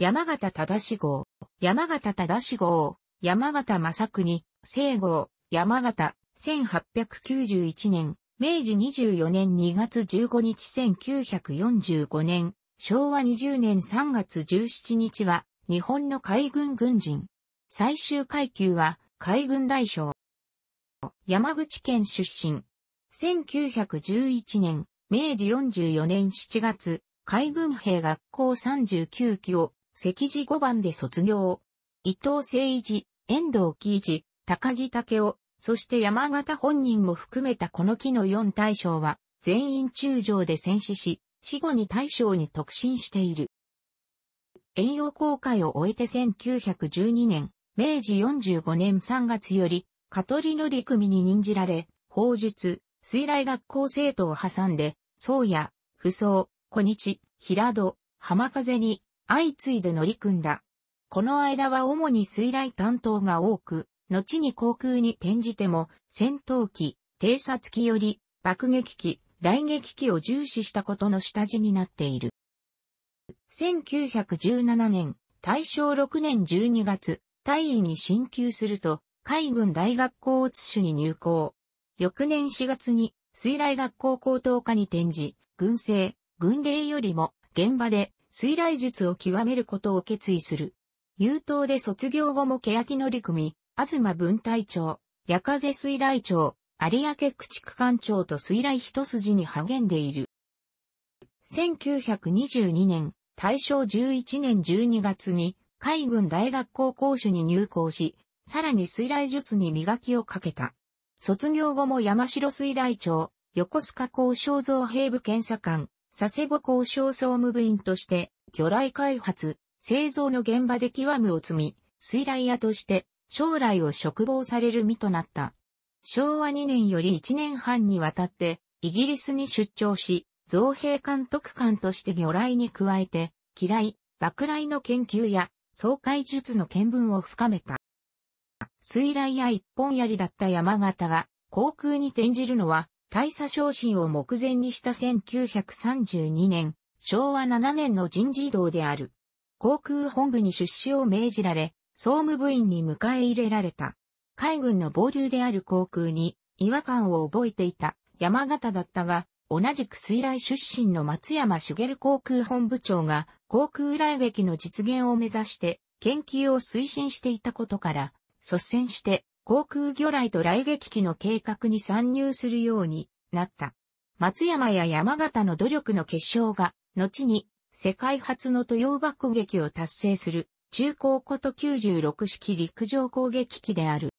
山形忠志号、山形忠志号、山形正国、西郷、山形、1891年、明治24年2月15日1945年、昭和20年3月17日は、日本の海軍軍人。最終階級は、海軍大将。山口県出身。1911年、明治44年7月、海軍兵学校39期を石次五番で卒業。伊藤誠一、遠藤喜一、高木武夫、そして山形本人も含めたこの期の四大将は、全員中将で戦死し、死後に大将に特進している。遠洋航海を終えて1912年、明治45年3月より、香取の陸組に任じられ、法術、水来学校生徒を挟んで、宗谷、不走、小日、平戸、浜風に、相次いで乗り組んだ。この間は主に水雷担当が多く、後に航空に転じても、戦闘機、偵察機より、爆撃機、雷撃機を重視したことの下地になっている。1917年、大正6年12月、大尉に進級すると、海軍大学校乙種に入校。翌年4月に、水雷学校高等科に転じ、軍政、軍令よりも、現場で水雷術を極めることを決意する。優等で卒業後も欅乗組、東分隊長、夜風水雷長、有明駆逐艦長と水雷一筋に励んでいる。1922年、大正11年12月に海軍大学校講師に入校し、さらに水雷術に磨きをかけた。卒業後も山城水雷長、横須賀港肖造兵部検査官、佐世保交渉総務部員として、魚雷開発、製造の現場で極むを積み、水雷屋として将来を嘱望される身となった。昭和2年より1年半にわたって、イギリスに出張し、造兵監督官として魚雷に加えて、機雷、爆雷の研究や、総海術の見聞を深めた。水雷屋一本槍だった山形が、航空に転じるのは、大佐昇進を目前にした1932年、昭和7年の人事異動である。航空本部に出資を命じられ、総務部員に迎え入れられた。海軍の傍流である航空に違和感を覚えていた山形だったが、同じく水雷出身の松山茂航空本部長が航空来撃の実現を目指して研究を推進していたことから、率先して航空魚雷と雷撃機の計画に参入するようになった。松山や山形の努力の結晶が、後に世界初の豊爆撃を達成する中高こと96式陸上攻撃機である。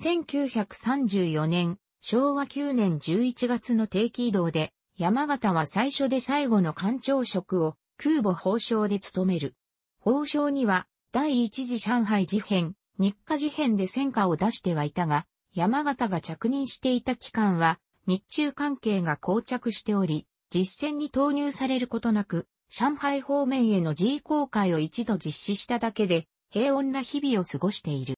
1934年、昭和9年11月の定期移動で、山形は最初で最後の艦長職を空母法相で務める。法相には、第一次上海事変、日課事変で戦果を出してはいたが、山形が着任していた期間は、日中関係が膠着しており、実戦に投入されることなく、上海方面への G 公開を一度実施しただけで、平穏な日々を過ごしている。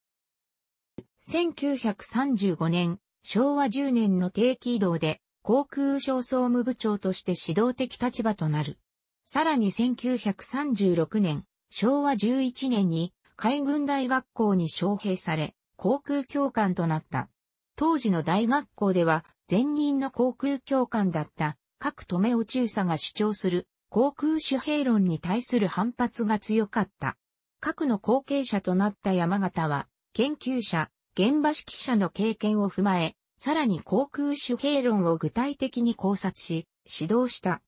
1935年、昭和10年の定期移動で、航空省総務部長として指導的立場となる。さらに1936年、昭和11年に海軍大学校に招聘され、航空教官となった。当時の大学校では、前任の航空教官だった、各留め宇宙佐が主張する、航空主兵論に対する反発が強かった。核の後継者となった山形は、研究者、現場指揮者の経験を踏まえ、さらに航空主兵論を具体的に考察し、指導した。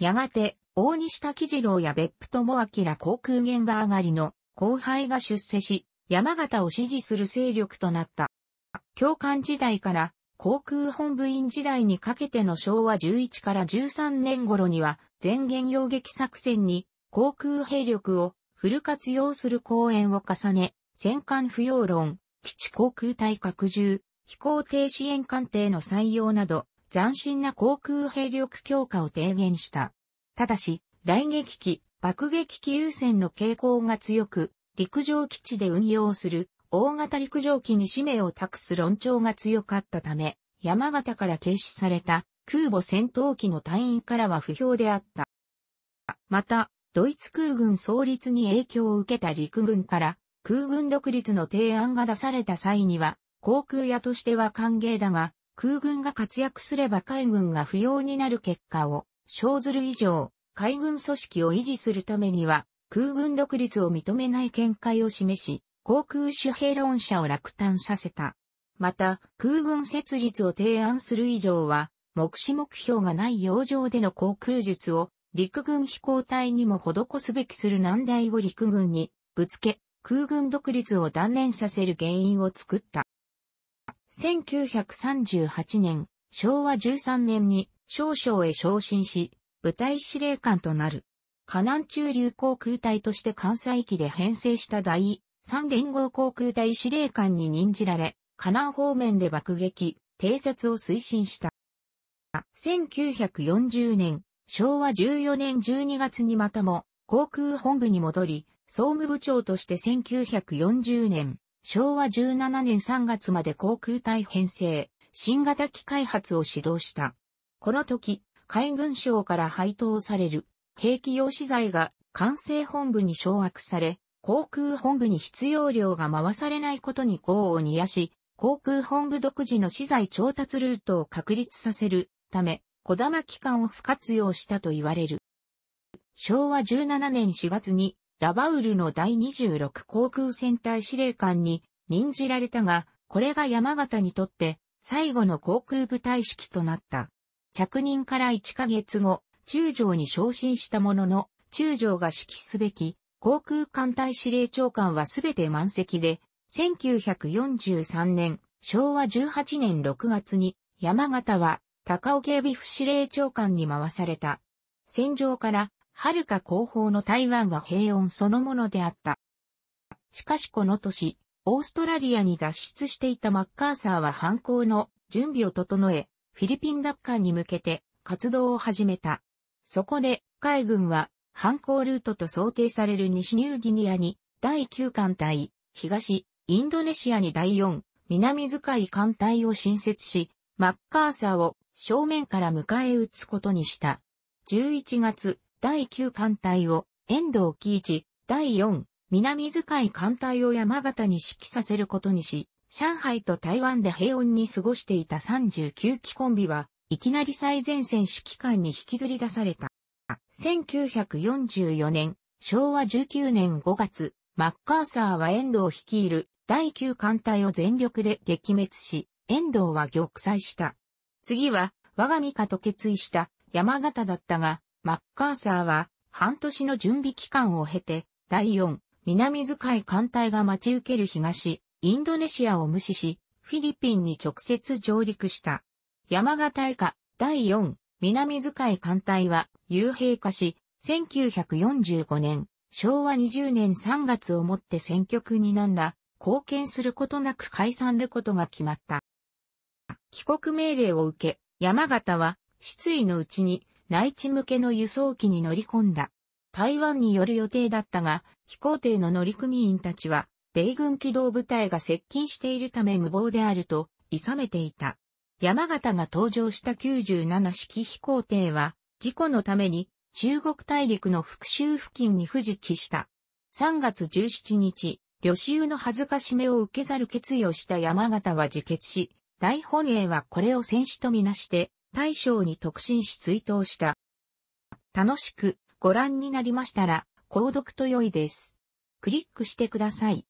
やがて、大西滝次郎や別府智明航空現場上がりの後輩が出世し、山形を支持する勢力となった。教官時代から航空本部員時代にかけての昭和11から13年頃には、全言洋撃作戦に航空兵力をフル活用する講演を重ね、戦艦不要論、基地航空隊拡充、飛行停止援艦艇の採用など、斬新な航空兵力強化を提言した。ただし、来撃機、爆撃機優先の傾向が強く、陸上基地で運用する大型陸上機に使命を託す論調が強かったため、山形から停止された空母戦闘機の隊員からは不評であった。また、ドイツ空軍創立に影響を受けた陸軍から空軍独立の提案が出された際には、航空屋としては歓迎だが、空軍が活躍すれば海軍が不要になる結果を生ずる以上、海軍組織を維持するためには、空軍独立を認めない見解を示し、航空主兵論者を落胆させた。また、空軍設立を提案する以上は、目視目標がない洋上での航空術を、陸軍飛行隊にも施すべきする難題を陸軍にぶつけ、空軍独立を断念させる原因を作った。1938年、昭和13年に少将へ昇進し、部隊司令官となる。河南中流航空隊として関西機で編成した第3連合航空隊司令官に任じられ、河南方面で爆撃、偵察を推進した。1940年、昭和14年12月にまたも航空本部に戻り、総務部長として1940年、昭和17年3月まで航空隊編成、新型機開発を指導した。この時、海軍省から配当される兵器用資材が管制本部に掌握され、航空本部に必要量が回されないことに功を煮やし、航空本部独自の資材調達ルートを確立させるため、小玉機関を不活用したと言われる。昭和17年4月にラバウルの第26航空戦隊司令官に任じられたが、これが山形にとって最後の航空部隊式となった。着任から1ヶ月後、中将に昇進したものの、中将が指揮すべき航空艦隊司令長官はすべて満席で、1943年、昭和18年6月に山形は高尾警備府司令長官に回された。戦場から遥か後方の台湾は平穏そのものであった。しかしこの年、オーストラリアに脱出していたマッカーサーは犯行の準備を整え、フィリピン奪還に向けて活動を始めた。そこで、海軍は、反抗ルートと想定される西ニューギニアに、第9艦隊、東、インドネシアに第4、南遣い艦隊を新設し、マッカーサーを正面から迎え撃つことにした。11月、第9艦隊を遠藤喜一、第4、南遣い艦隊を山形に指揮させることにし、上海と台湾で平穏に過ごしていた39期コンビは、いきなり最前線指揮官に引きずり出された。1944年、昭和19年5月、マッカーサーは遠藤率いる第9艦隊を全力で撃滅し、遠藤は玉砕した。次は、我が身かと決意した山形だったが、マッカーサーは半年の準備期間を経て、第4、南遣い艦隊が待ち受ける東、インドネシアを無視し、フィリピンに直接上陸した。山形以下第4南使い艦隊は幽閉化し、1945年、昭和20年3月をもって選挙区になんら、貢献することなく解散ることが決まった。帰国命令を受け、山形は、失意のうちに内地向けの輸送機に乗り込んだ。台湾による予定だったが、飛行艇の乗組員たちは米軍機動部隊が接近しているため無謀であると、諌めていた。山形が登場した97式飛行艇は、事故のために中国大陸の復讐付近に不時帰した。3月17日、旅衆の恥ずかしめを受けざる決意をした山形は自決し、大本営はこれを戦死とみなして、大将に特進し追悼した。楽しくご覧になりましたら、購読と良いです。クリックしてください。